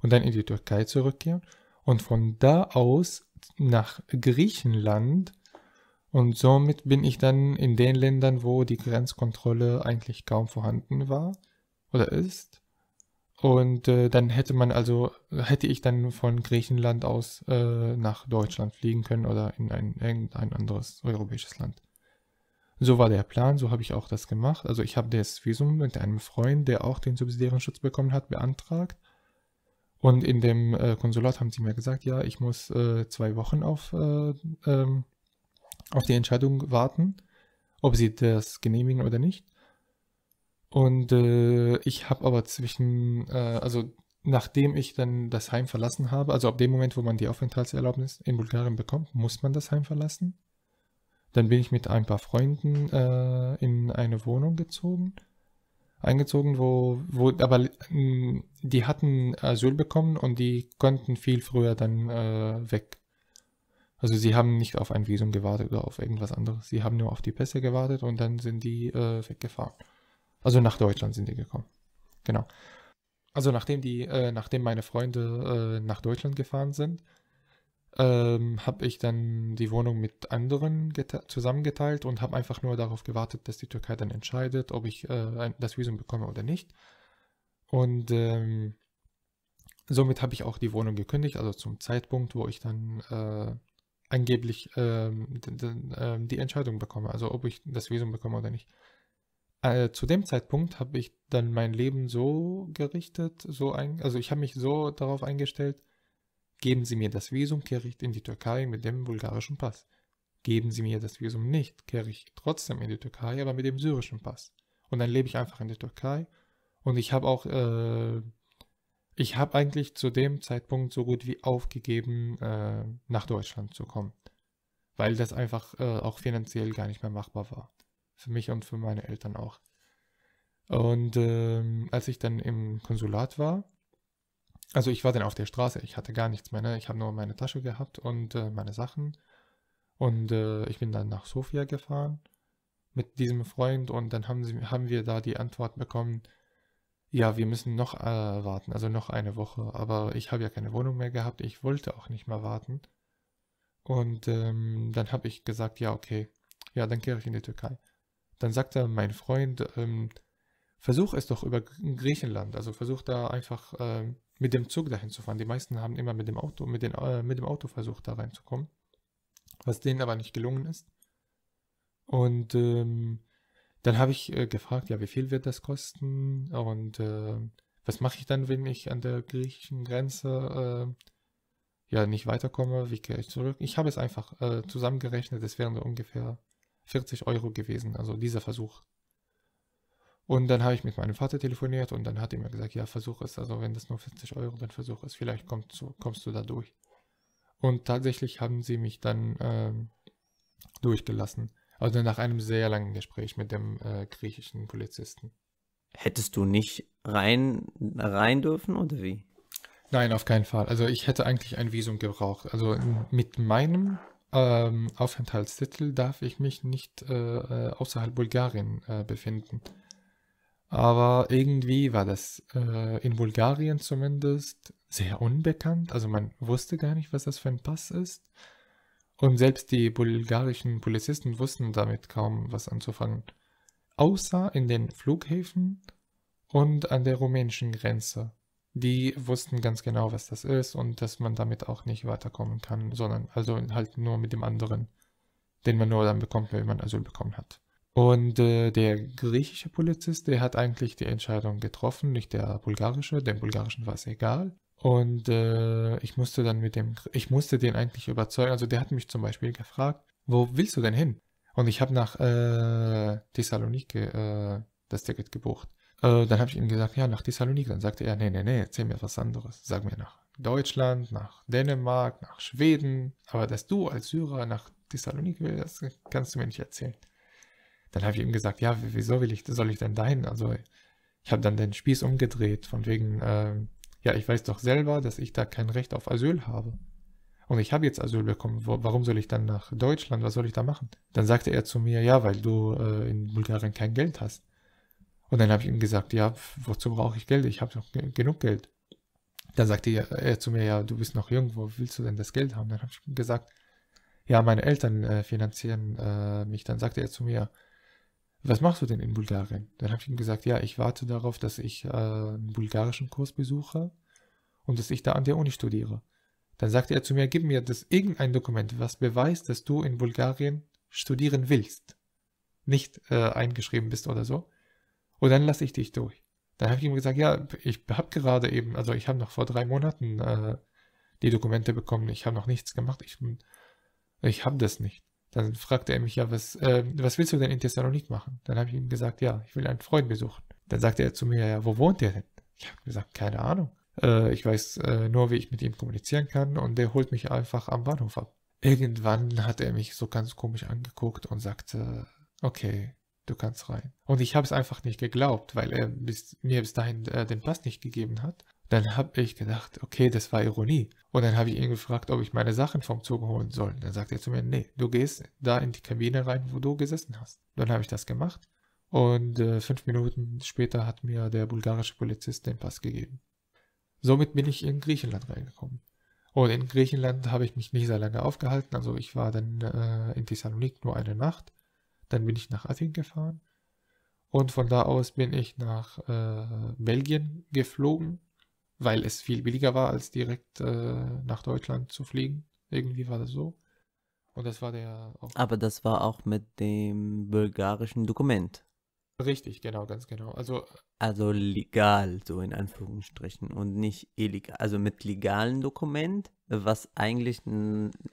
[SPEAKER 2] und dann in die Türkei zurückkehren und von da aus nach Griechenland und somit bin ich dann in den Ländern, wo die Grenzkontrolle eigentlich kaum vorhanden war oder ist. Und äh, dann hätte man also, hätte ich dann von Griechenland aus äh, nach Deutschland fliegen können oder in ein, irgendein anderes europäisches Land. So war der Plan, so habe ich auch das gemacht. Also ich habe das Visum mit einem Freund, der auch den subsidiären Schutz bekommen hat, beantragt. Und in dem äh, Konsulat haben sie mir gesagt, ja, ich muss äh, zwei Wochen auf, äh, ähm, auf die Entscheidung warten, ob sie das genehmigen oder nicht. Und äh, ich habe aber zwischen, äh, also nachdem ich dann das Heim verlassen habe, also ab dem Moment, wo man die Aufenthaltserlaubnis in Bulgarien bekommt, muss man das Heim verlassen. Dann bin ich mit ein paar Freunden äh, in eine Wohnung gezogen, eingezogen, wo, wo aber mm, die hatten Asyl bekommen und die konnten viel früher dann äh, weg. Also sie haben nicht auf ein Visum gewartet oder auf irgendwas anderes. Sie haben nur auf die Pässe gewartet und dann sind die äh, weggefahren. Also nach Deutschland sind die gekommen. Genau. Also nachdem die, äh, nachdem meine Freunde äh, nach Deutschland gefahren sind, ähm, habe ich dann die Wohnung mit anderen zusammengeteilt und habe einfach nur darauf gewartet, dass die Türkei dann entscheidet, ob ich äh, das Visum bekomme oder nicht. Und ähm, somit habe ich auch die Wohnung gekündigt, also zum Zeitpunkt, wo ich dann äh, angeblich ähm, ähm die Entscheidung bekomme, also ob ich das Visum bekomme oder nicht. Äh, zu dem Zeitpunkt habe ich dann mein Leben so gerichtet, so ein, also ich habe mich so darauf eingestellt, Geben Sie mir das Visum, kehre ich in die Türkei mit dem bulgarischen Pass. Geben Sie mir das Visum nicht, kehre ich trotzdem in die Türkei, aber mit dem syrischen Pass. Und dann lebe ich einfach in der Türkei. Und ich habe auch, äh, ich habe eigentlich zu dem Zeitpunkt so gut wie aufgegeben, äh, nach Deutschland zu kommen. Weil das einfach äh, auch finanziell gar nicht mehr machbar war. Für mich und für meine Eltern auch. Und ähm, als ich dann im Konsulat war, also ich war dann auf der Straße, ich hatte gar nichts mehr, ne? ich habe nur meine Tasche gehabt und äh, meine Sachen. Und äh, ich bin dann nach Sofia gefahren mit diesem Freund und dann haben, sie, haben wir da die Antwort bekommen, ja, wir müssen noch äh, warten, also noch eine Woche. Aber ich habe ja keine Wohnung mehr gehabt, ich wollte auch nicht mehr warten. Und ähm, dann habe ich gesagt, ja, okay, ja, dann kehre ich in die Türkei. Dann sagte mein Freund, ähm, versuch es doch über Griechenland, also versuch da einfach ähm, mit dem Zug dahin zu fahren. Die meisten haben immer mit dem Auto, mit, den, äh, mit dem Auto versucht, da reinzukommen. Was denen aber nicht gelungen ist. Und ähm, dann habe ich äh, gefragt, ja, wie viel wird das kosten? Und äh, was mache ich dann, wenn ich an der griechischen Grenze äh, ja nicht weiterkomme? Wie kehre ich zurück? Ich habe es einfach äh, zusammengerechnet, es wären ungefähr 40 Euro gewesen, also dieser Versuch und dann habe ich mit meinem Vater telefoniert und dann hat er mir gesagt, ja, versuch es. Also wenn das nur 50 Euro, dann versuch es. Vielleicht kommst du, kommst du da durch. Und tatsächlich haben sie mich dann ähm, durchgelassen. Also nach einem sehr langen Gespräch mit dem äh, griechischen Polizisten.
[SPEAKER 1] Hättest du nicht rein, rein dürfen oder wie?
[SPEAKER 2] Nein, auf keinen Fall. Also ich hätte eigentlich ein Visum gebraucht. Also mit meinem ähm, Aufenthaltstitel darf ich mich nicht äh, äh außerhalb Bulgarien äh, befinden. Aber irgendwie war das äh, in Bulgarien zumindest sehr unbekannt. Also man wusste gar nicht, was das für ein Pass ist. Und selbst die bulgarischen Polizisten wussten damit kaum was anzufangen. Außer in den Flughäfen und an der rumänischen Grenze. Die wussten ganz genau, was das ist und dass man damit auch nicht weiterkommen kann, sondern also halt nur mit dem anderen, den man nur dann bekommt, wenn man Asyl bekommen hat. Und äh, der griechische Polizist, der hat eigentlich die Entscheidung getroffen, nicht der bulgarische, dem bulgarischen war es egal. Und äh, ich musste dann mit dem, ich musste den eigentlich überzeugen. Also der hat mich zum Beispiel gefragt, wo willst du denn hin? Und ich habe nach äh, Thessaloniki äh, das Ticket gebucht. Äh, dann habe ich ihm gesagt, ja, nach Thessaloniki. Dann sagte er, nee, nee, nee, erzähl mir was anderes. Sag mir nach Deutschland, nach Dänemark, nach Schweden. Aber dass du als Syrer nach Thessaloniki willst, das kannst du mir nicht erzählen. Dann habe ich ihm gesagt, ja, wieso will ich, soll ich denn dahin? Also ich habe dann den Spieß umgedreht, von wegen, äh, ja, ich weiß doch selber, dass ich da kein Recht auf Asyl habe. Und ich habe jetzt Asyl bekommen, wo, warum soll ich dann nach Deutschland, was soll ich da machen? Dann sagte er zu mir, ja, weil du äh, in Bulgarien kein Geld hast. Und dann habe ich ihm gesagt, ja, wozu brauche ich Geld? Ich habe doch genug Geld. Dann sagte er, er, zu mir, ja, du bist noch jung, wo willst du denn das Geld haben? Dann habe ich ihm gesagt, ja, meine Eltern äh, finanzieren äh, mich. Dann sagte er zu mir, was machst du denn in Bulgarien? Dann habe ich ihm gesagt, ja, ich warte darauf, dass ich äh, einen bulgarischen Kurs besuche und dass ich da an der Uni studiere. Dann sagte er zu mir, gib mir das irgendein Dokument, was beweist, dass du in Bulgarien studieren willst, nicht äh, eingeschrieben bist oder so. Und dann lasse ich dich durch. Dann habe ich ihm gesagt, ja, ich habe gerade eben, also ich habe noch vor drei Monaten äh, die Dokumente bekommen, ich habe noch nichts gemacht, ich, ich habe das nicht. Dann fragte er mich, ja, was, äh, was willst du denn in Thessaloniki machen? Dann habe ich ihm gesagt, ja, ich will einen Freund besuchen. Dann sagte er zu mir, ja, wo wohnt der denn? Ich habe gesagt, keine Ahnung. Äh, ich weiß äh, nur, wie ich mit ihm kommunizieren kann und der holt mich einfach am Bahnhof ab. Irgendwann hat er mich so ganz komisch angeguckt und sagte, okay, du kannst rein. Und ich habe es einfach nicht geglaubt, weil er bis, mir bis dahin äh, den Pass nicht gegeben hat. Dann habe ich gedacht, okay, das war Ironie. Und dann habe ich ihn gefragt, ob ich meine Sachen vom Zug holen soll. Dann sagt er zu mir, nee, du gehst da in die Kabine rein, wo du gesessen hast. Dann habe ich das gemacht. Und äh, fünf Minuten später hat mir der bulgarische Polizist den Pass gegeben. Somit bin ich in Griechenland reingekommen. Und in Griechenland habe ich mich nicht sehr lange aufgehalten. Also ich war dann äh, in Thessaloniki nur eine Nacht. Dann bin ich nach Athen gefahren. Und von da aus bin ich nach äh, Belgien geflogen weil es viel billiger war, als direkt äh, nach Deutschland zu fliegen. Irgendwie war das so. Und das war der.
[SPEAKER 1] Aber das war auch mit dem bulgarischen Dokument.
[SPEAKER 2] Richtig, genau, ganz genau. Also,
[SPEAKER 1] also legal, so in Anführungsstrichen, und nicht illegal. Also mit legalen Dokument, was eigentlich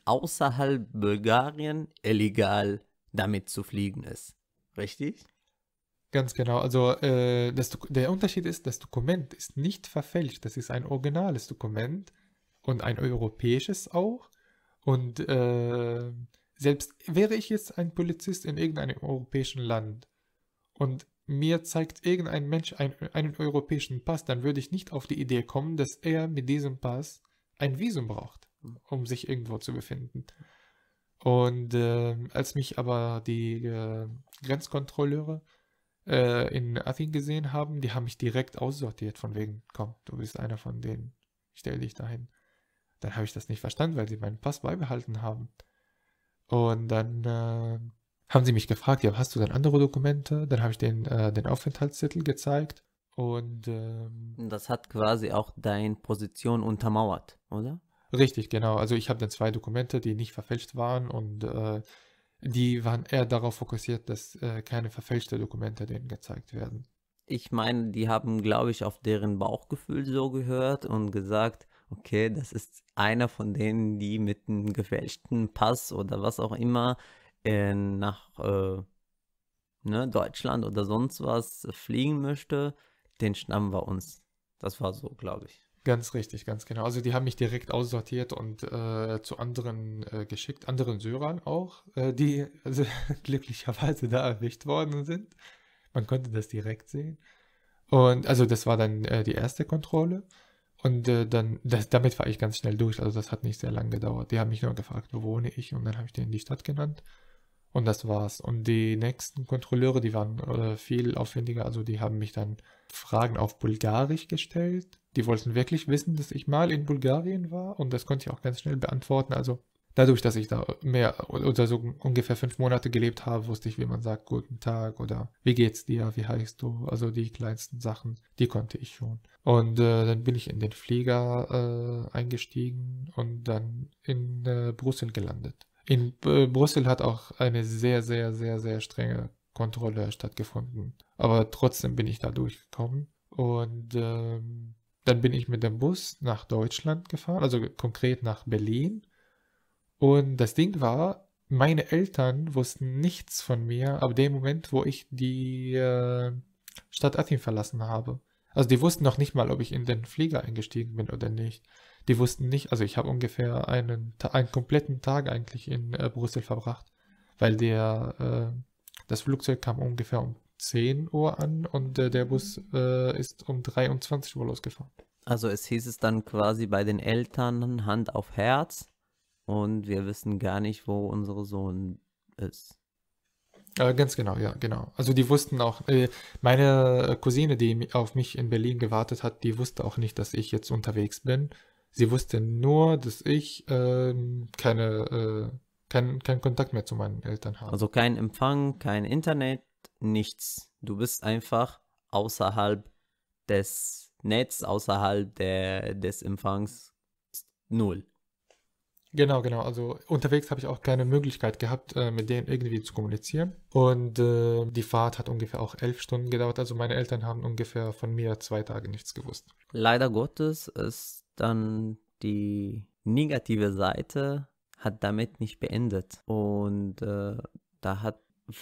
[SPEAKER 1] außerhalb Bulgarien illegal damit zu fliegen ist. Richtig?
[SPEAKER 2] Ganz genau. Also äh, das, der Unterschied ist, das Dokument ist nicht verfälscht. Das ist ein originales Dokument und ein europäisches auch. Und äh, selbst wäre ich jetzt ein Polizist in irgendeinem europäischen Land und mir zeigt irgendein Mensch ein, einen europäischen Pass, dann würde ich nicht auf die Idee kommen, dass er mit diesem Pass ein Visum braucht, um sich irgendwo zu befinden. Und äh, als mich aber die äh, Grenzkontrolleure äh, in Athen gesehen haben, die haben mich direkt aussortiert, von wegen, komm, du bist einer von denen, stell dich dahin. Dann habe ich das nicht verstanden, weil sie meinen Pass beibehalten haben. Und dann äh, haben sie mich gefragt, ja, hast du denn andere Dokumente? Dann habe ich denen äh, den Aufenthaltszettel gezeigt. Und ähm,
[SPEAKER 1] das hat quasi auch deine Position untermauert, oder?
[SPEAKER 2] Richtig, genau. Also ich habe dann zwei Dokumente, die nicht verfälscht waren und äh, die waren eher darauf fokussiert, dass äh, keine verfälschten Dokumente denen gezeigt werden.
[SPEAKER 1] Ich meine, die haben, glaube ich, auf deren Bauchgefühl so gehört und gesagt, okay, das ist einer von denen, die mit einem gefälschten Pass oder was auch immer äh, nach äh, ne, Deutschland oder sonst was fliegen möchte, den schnappen wir uns.
[SPEAKER 2] Das war so, glaube ich. Ganz richtig, ganz genau. Also die haben mich direkt aussortiert und äh, zu anderen äh, geschickt, anderen Syrern auch, äh, die also, [LAUGHS] glücklicherweise da erwischt worden sind. Man konnte das direkt sehen. Und also das war dann äh, die erste Kontrolle. Und äh, dann, das, damit war ich ganz schnell durch. Also das hat nicht sehr lange gedauert. Die haben mich nur gefragt, wo wohne ich? Und dann habe ich denen die Stadt genannt. Und das war's. Und die nächsten Kontrolleure, die waren äh, viel aufwendiger. Also die haben mich dann Fragen auf Bulgarisch gestellt die wollten wirklich wissen, dass ich mal in Bulgarien war und das konnte ich auch ganz schnell beantworten. Also dadurch, dass ich da mehr oder so ungefähr fünf Monate gelebt habe, wusste ich, wie man sagt, guten Tag oder wie geht's dir, wie heißt du, also die kleinsten Sachen, die konnte ich schon. Und äh, dann bin ich in den Flieger äh, eingestiegen und dann in äh, Brüssel gelandet. In äh, Brüssel hat auch eine sehr, sehr, sehr, sehr strenge Kontrolle stattgefunden. Aber trotzdem bin ich da durchgekommen. Und ähm, dann bin ich mit dem Bus nach Deutschland gefahren, also konkret nach Berlin. Und das Ding war, meine Eltern wussten nichts von mir ab dem Moment, wo ich die äh, Stadt Athen verlassen habe. Also die wussten noch nicht mal, ob ich in den Flieger eingestiegen bin oder nicht. Die wussten nicht, also ich habe ungefähr einen, einen kompletten Tag eigentlich in äh, Brüssel verbracht, weil der, äh, das Flugzeug kam ungefähr um 10 Uhr an und äh, der Bus mhm. äh, ist um 23 Uhr losgefahren.
[SPEAKER 1] Also es hieß es dann quasi bei den Eltern Hand auf Herz und wir wissen gar nicht, wo unser Sohn ist.
[SPEAKER 2] Äh, ganz genau, ja, genau. Also die wussten auch, äh, meine Cousine, die auf mich in Berlin gewartet hat, die wusste auch nicht, dass ich jetzt unterwegs bin. Sie wusste nur, dass ich ähm, äh, keine, keinen kein Kontakt mehr zu meinen Eltern habe. Also
[SPEAKER 1] kein Empfang, kein Internet, nichts. Du bist einfach außerhalb des Netzes, außerhalb der, des Empfangs null.
[SPEAKER 2] Genau, genau. Also unterwegs habe ich auch keine Möglichkeit gehabt, äh, mit denen irgendwie zu kommunizieren. Und äh, die Fahrt hat ungefähr auch elf Stunden gedauert. Also meine Eltern haben ungefähr von mir zwei Tage nichts gewusst.
[SPEAKER 1] Leider Gottes ist dann die negative Seite hat damit nicht beendet. Und äh, da hat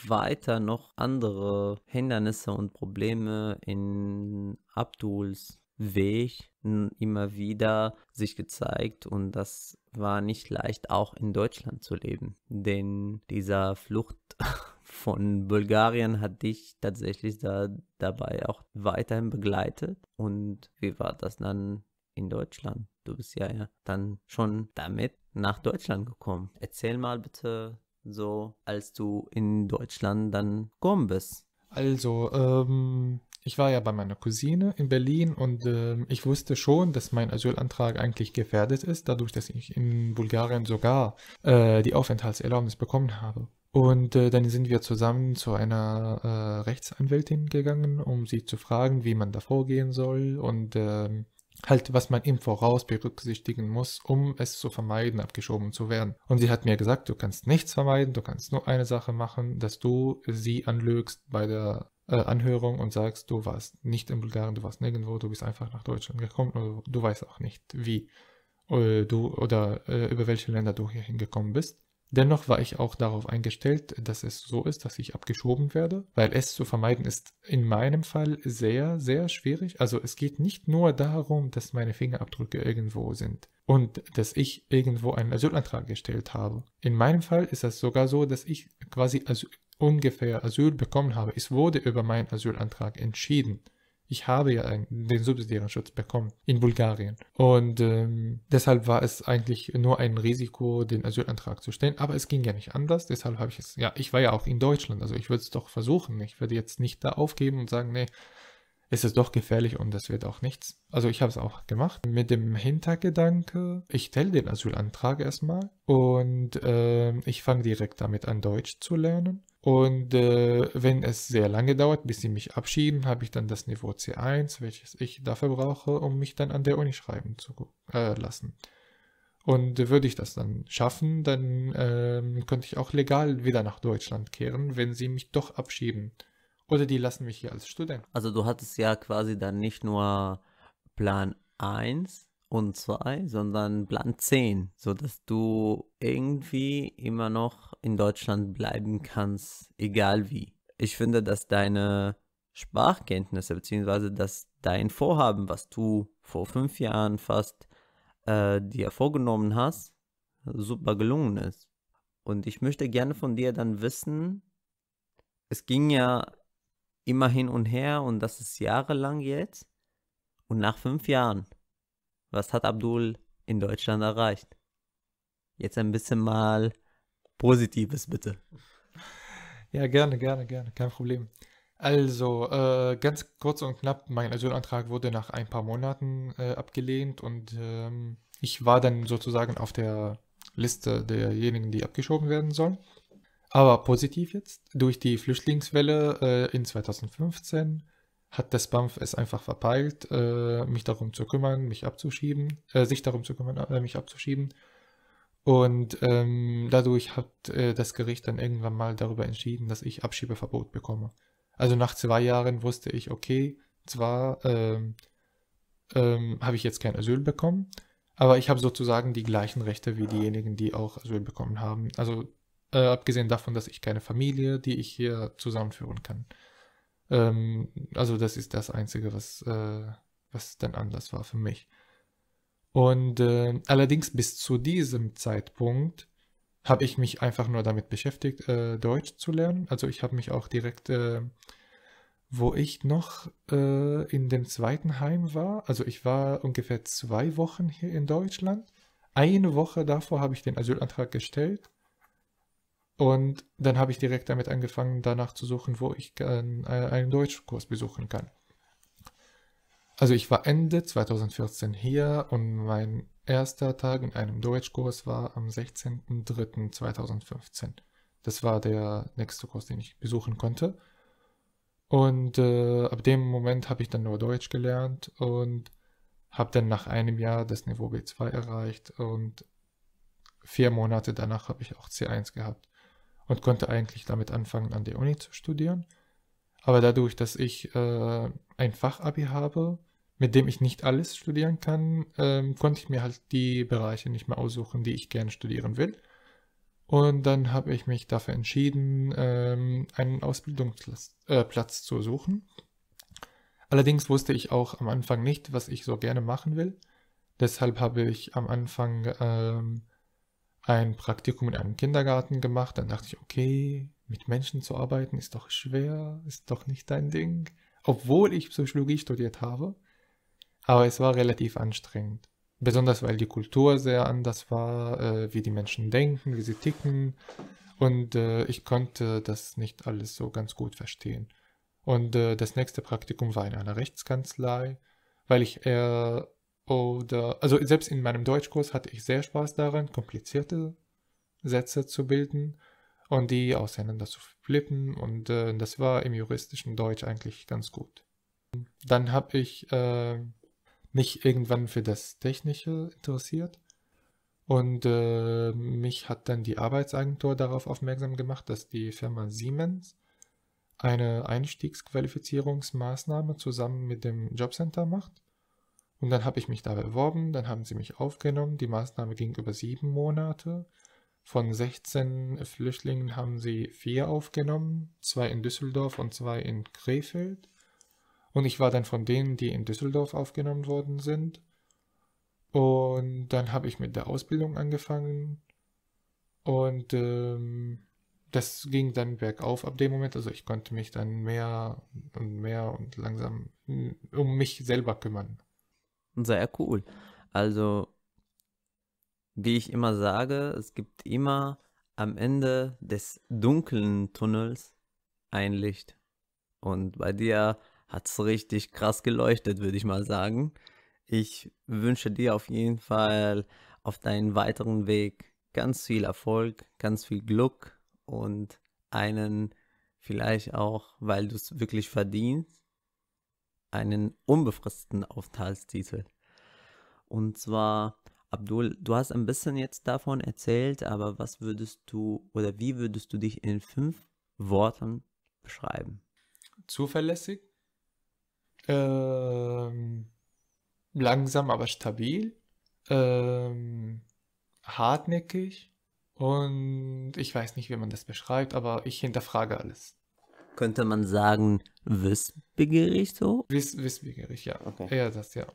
[SPEAKER 1] weiter noch andere Hindernisse und Probleme in Abduls Weg immer wieder sich gezeigt und das war nicht leicht, auch in Deutschland zu leben. Denn dieser Flucht [LAUGHS] von Bulgarien hat dich tatsächlich da, dabei auch weiterhin begleitet. Und wie war das dann in Deutschland? Du bist ja, ja dann schon damit nach Deutschland gekommen. Erzähl mal bitte so als du in
[SPEAKER 2] Deutschland dann gekommen bist? Also, ähm, ich war ja bei meiner Cousine in Berlin und äh, ich wusste schon, dass mein Asylantrag eigentlich gefährdet ist, dadurch, dass ich in Bulgarien sogar äh, die Aufenthaltserlaubnis bekommen habe. Und äh, dann sind wir zusammen zu einer äh, Rechtsanwältin gegangen, um sie zu fragen, wie man da vorgehen soll und ähm, halt, was man im Voraus berücksichtigen muss, um es zu vermeiden, abgeschoben zu werden. Und sie hat mir gesagt, du kannst nichts vermeiden, du kannst nur eine Sache machen, dass du sie anlügst bei der äh, Anhörung und sagst, du warst nicht in Bulgarien, du warst nirgendwo, du bist einfach nach Deutschland gekommen und du weißt auch nicht, wie äh, du oder äh, über welche Länder du hier hingekommen bist. Dennoch war ich auch darauf eingestellt, dass es so ist, dass ich abgeschoben werde, weil es zu vermeiden ist in meinem Fall sehr, sehr schwierig. Also es geht nicht nur darum, dass meine Fingerabdrücke irgendwo sind und dass ich irgendwo einen Asylantrag gestellt habe. In meinem Fall ist es sogar so, dass ich quasi Asyl, ungefähr Asyl bekommen habe. Es wurde über meinen Asylantrag entschieden. Ich habe ja den subsidiären Schutz bekommen in Bulgarien. Und ähm, deshalb war es eigentlich nur ein Risiko, den Asylantrag zu stellen. Aber es ging ja nicht anders. Deshalb habe ich es, ja, ich war ja auch in Deutschland. Also ich würde es doch versuchen. Ich würde jetzt nicht da aufgeben und sagen, nee, es ist doch gefährlich und das wird auch nichts. Also ich habe es auch gemacht mit dem Hintergedanke, ich stelle den Asylantrag erstmal und äh, ich fange direkt damit an, Deutsch zu lernen. Und äh, wenn es sehr lange dauert, bis sie mich abschieben, habe ich dann das Niveau C1, welches ich dafür brauche, um mich dann an der Uni schreiben zu äh, lassen. Und äh, würde ich das dann schaffen, dann ähm, könnte ich auch legal wieder nach Deutschland kehren, wenn sie mich doch abschieben. Oder die lassen mich hier als Student. Also du hattest ja quasi dann nicht
[SPEAKER 1] nur Plan 1, und zwei, sondern Plan 10, sodass du irgendwie immer noch in Deutschland bleiben kannst, egal wie. Ich finde, dass deine Sprachkenntnisse, bzw. dass dein Vorhaben, was du vor fünf Jahren fast äh, dir vorgenommen hast, super gelungen ist. Und ich möchte gerne von dir dann wissen, es ging ja immer hin und her und das ist jahrelang jetzt und nach fünf Jahren was hat Abdul in Deutschland erreicht? Jetzt ein bisschen mal Positives, bitte.
[SPEAKER 2] Ja, gerne, gerne, gerne, kein Problem. Also, äh, ganz kurz und knapp, mein Asylantrag wurde nach ein paar Monaten äh, abgelehnt und ähm, ich war dann sozusagen auf der Liste derjenigen, die abgeschoben werden sollen. Aber positiv jetzt, durch die Flüchtlingswelle äh, in 2015 hat das BAMF es einfach verpeilt, äh, mich darum zu kümmern, mich abzuschieben, äh, sich darum zu kümmern, äh, mich abzuschieben. Und ähm, dadurch hat äh, das Gericht dann irgendwann mal darüber entschieden, dass ich Abschiebeverbot bekomme. Also nach zwei Jahren wusste ich, okay, zwar ähm, ähm, habe ich jetzt kein Asyl bekommen, aber ich habe sozusagen die gleichen Rechte wie diejenigen, die auch Asyl bekommen haben. Also äh, abgesehen davon, dass ich keine Familie, die ich hier zusammenführen kann. Ähm, also das ist das Einzige, was, äh, was dann anders war für mich. Und äh, allerdings bis zu diesem Zeitpunkt habe ich mich einfach nur damit beschäftigt, äh, Deutsch zu lernen. Also ich habe mich auch direkt, äh, wo ich noch äh, in dem zweiten Heim war, also ich war ungefähr zwei Wochen hier in Deutschland. Eine Woche davor habe ich den Asylantrag gestellt und dann habe ich direkt damit angefangen, danach zu suchen, wo ich äh, einen, Deutschkurs besuchen kann. Also ich war Ende 2014 hier und mein erster Tag in einem Deutschkurs war am 16.03.2015. Das war der nächste Kurs, den ich besuchen konnte. Und äh, ab dem Moment habe ich dann nur Deutsch gelernt und habe dann nach einem Jahr das Niveau B2 erreicht und vier Monate danach habe ich auch C1 gehabt und konnte eigentlich damit anfangen, an der Uni zu studieren. Aber dadurch, dass ich äh, ein Fachabi habe, mit dem ich nicht alles studieren kann, ähm, konnte ich mir halt die Bereiche nicht mehr aussuchen, die ich gerne studieren will. Und dann habe ich mich dafür entschieden, ähm, einen Ausbildungsplatz äh, zu suchen. Allerdings wusste ich auch am Anfang nicht, was ich so gerne machen will. Deshalb habe ich am Anfang ähm, ein Praktikum in einem Kindergarten gemacht. Dann dachte ich, okay, mit Menschen zu arbeiten ist doch schwer, ist doch nicht dein Ding. Obwohl ich Psychologie studiert habe. Aber es war relativ anstrengend. Besonders weil die Kultur sehr anders war, äh, wie die Menschen denken, wie sie ticken. Und äh, ich konnte das nicht alles so ganz gut verstehen. Und äh, das nächste Praktikum war in einer Rechtskanzlei, weil ich eher oder, also selbst in meinem Deutschkurs hatte ich sehr Spaß daran, komplizierte Sätze zu bilden und die auseinander zu flippen und äh, das war im juristischen Deutsch eigentlich ganz gut. Dann habe ich äh, mich irgendwann für das Technische interessiert und äh, mich hat dann die Arbeitsagentur darauf aufmerksam gemacht, dass die Firma Siemens eine Einstiegsqualifizierungsmaßnahme zusammen mit dem Jobcenter macht und dann habe ich mich da beworben, dann haben sie mich aufgenommen. Die Maßnahme ging über sieben Monate. Von 16 Flüchtlingen haben sie vier aufgenommen, zwei in Düsseldorf und zwei in Krefeld. Und ich war dann von denen, die in Düsseldorf aufgenommen worden sind. Und dann habe ich mit der Ausbildung angefangen. Und ähm, das ging dann bergauf ab dem Moment. Also ich konnte mich dann mehr und mehr und langsam mm, um mich selber kümmern
[SPEAKER 1] sehr cool. Also, wie ich immer sage, es gibt immer am Ende des dunklen Tunnels ein Licht. Und bei dir hat es richtig krass geleuchtet, würde ich mal sagen. Ich wünsche dir auf jeden Fall auf deinen weiteren Weg ganz viel Erfolg, ganz viel Glück und einen vielleicht auch, weil du es wirklich verdienst, einen unbefristeten Aufenthaltstitel. Und zwar, Abdul, du hast ein bisschen jetzt davon erzählt, aber was würdest du oder wie würdest du dich in fünf Worten
[SPEAKER 2] beschreiben? Zuverlässig, ähm, langsam aber stabil, ähm, hartnäckig und ich weiß nicht, wie man das beschreibt, aber ich hinterfrage alles
[SPEAKER 1] könnte man sagen, wissbegierig so?
[SPEAKER 2] Wiss, wissbegierig, ja. Okay. Ja, das, ja.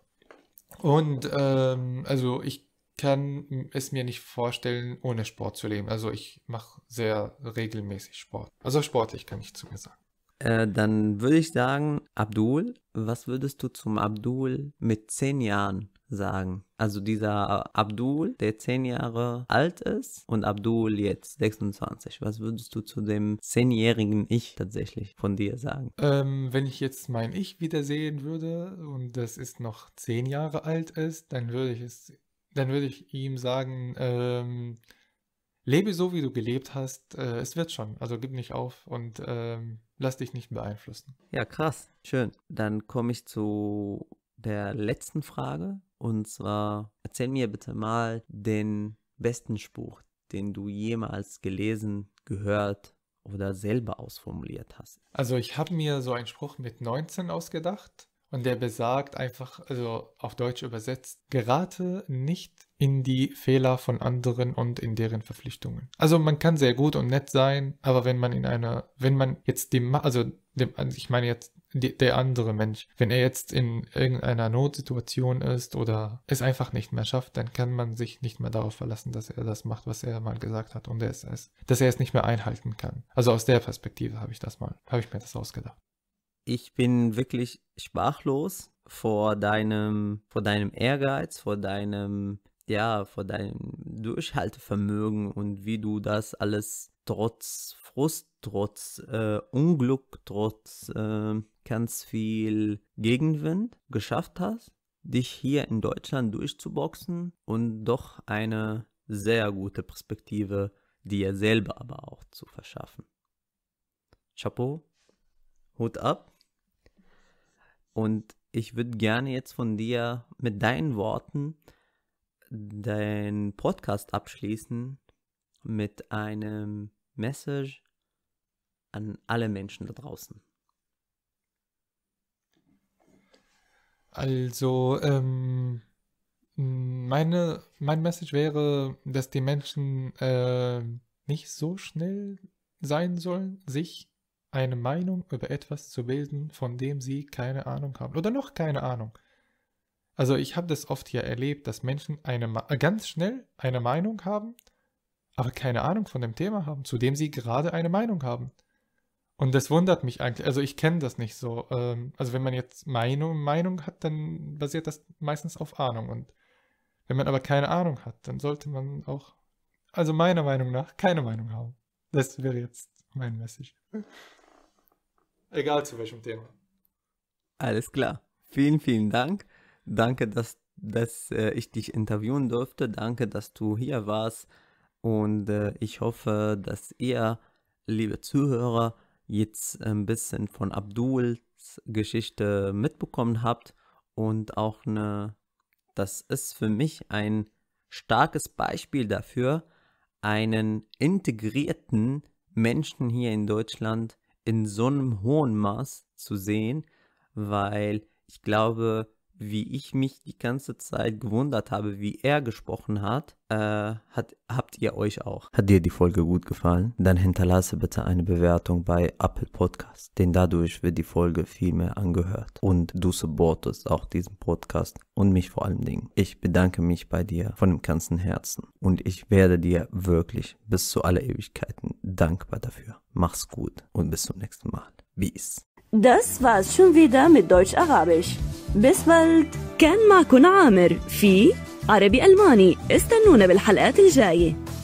[SPEAKER 2] Und ähm, also ich kann es mir nicht vorstellen, ohne Sport zu leben. Also ich mache sehr regelmäßig Sport. Also sportlich kann ich zu mir sagen.
[SPEAKER 1] Äh, dann würde ich sagen, Abdul, was würdest du zum Abdul mit zehn Jahren sagen. Also dieser Abdul, der zehn Jahre alt ist und Abdul jetzt 26. Was würdest du zu dem zehnjährigen Ich tatsächlich von dir
[SPEAKER 2] sagen? Ähm, wenn ich jetzt mein Ich wiedersehen würde und das ist noch zehn Jahre alt ist, dann würde ich es, dann würde ich ihm sagen, ähm, lebe so, wie du gelebt hast. Äh, es wird schon. Also gib nicht auf und ähm, lass dich nicht beeinflussen.
[SPEAKER 1] Ja, krass. Schön. Dann komme ich zu der letzten Frage, und zwar, erzähl mir bitte mal den besten Spruch, den du jemals gelesen, gehört oder selber
[SPEAKER 2] ausformuliert hast. Also ich habe mir so einen Spruch mit 19 ausgedacht und der besagt einfach, also auf Deutsch übersetzt, gerate nicht in die Fehler von anderen und in deren Verpflichtungen. Also man kann sehr gut und nett sein, aber wenn man in einer, wenn man jetzt dem, also dem, also ich meine jetzt die, der andere Mensch. Wenn er jetzt in irgendeiner Notsituation ist oder es einfach nicht mehr schafft, dann kann man sich nicht mehr darauf verlassen, dass er das macht, was er mal gesagt hat und dass er es, dass er es nicht mehr einhalten kann. Also aus der Perspektive habe ich das mal, habe ich mir das ausgedacht.
[SPEAKER 1] Ich bin wirklich sprachlos vor deinem, vor deinem Ehrgeiz, vor deinem, ja, vor deinem Durchhaltevermögen und wie du das alles trotz Frust, trotz äh, Unglück, trotz äh, ganz viel Gegenwind geschafft hast, dich hier in Deutschland durchzuboxen und doch eine sehr gute Perspektive dir selber aber auch zu verschaffen. Chapeau, Hut ab. Und ich würde gerne jetzt von dir mit deinen Worten deinen Podcast abschließen mit einem Message an
[SPEAKER 2] alle Menschen da draußen. Also, ähm, meine, mein Message wäre, dass die Menschen äh, nicht so schnell sein sollen, sich eine Meinung über etwas zu bilden, von dem sie keine Ahnung haben. Oder noch keine Ahnung. Also ich habe das oft hier erlebt, dass Menschen eine, ganz schnell eine Meinung haben, aber keine Ahnung von dem Thema haben, zu dem sie gerade eine Meinung haben. Und das wundert mich eigentlich. Also ich kenne das nicht so. Ähm, also wenn man jetzt Meinung, Meinung hat, dann basiert das meistens auf Ahnung. Und wenn man aber keine Ahnung hat, dann sollte man auch, also meiner Meinung nach, keine Meinung haben. Das wäre jetzt mein Message. Egal zu welchem Thema.
[SPEAKER 1] Alles klar. Vielen, vielen Dank. Danke, dass, dass äh, ich dich interviewen durfte. Danke, dass du hier warst. Und äh, ich hoffe, dass ihr, liebe Zuhörer, jetzt ein bisschen von Abduls Geschichte mitbekommen habt und auch eine, das ist für mich ein starkes Beispiel dafür, einen integrierten Menschen hier in Deutschland in so einem hohen Maß zu sehen, weil ich glaube, wie ich mich die ganze Zeit gewundert habe, wie er gesprochen hat, äh, hat habt ihr euch auch. Hat dir die Folge gut gefallen? Dann hinterlasse bitte eine Bewertung bei Apple Podcast, denn dadurch wird die Folge viel mehr angehört und du supportest auch diesen Podcast und mich vor allen Dingen. Ich bedanke mich bei dir von dem ganzen Herzen und ich werde dir wirklich bis zu aller Ewigkeiten dankbar dafür. Mach's gut und bis zum nächsten Mal. Peace. Das war's schon wieder mit Deutsch-Arabisch. Bis bald.
[SPEAKER 2] كان معكم عامر في عربي ألماني استنونا بالحلقات الجايه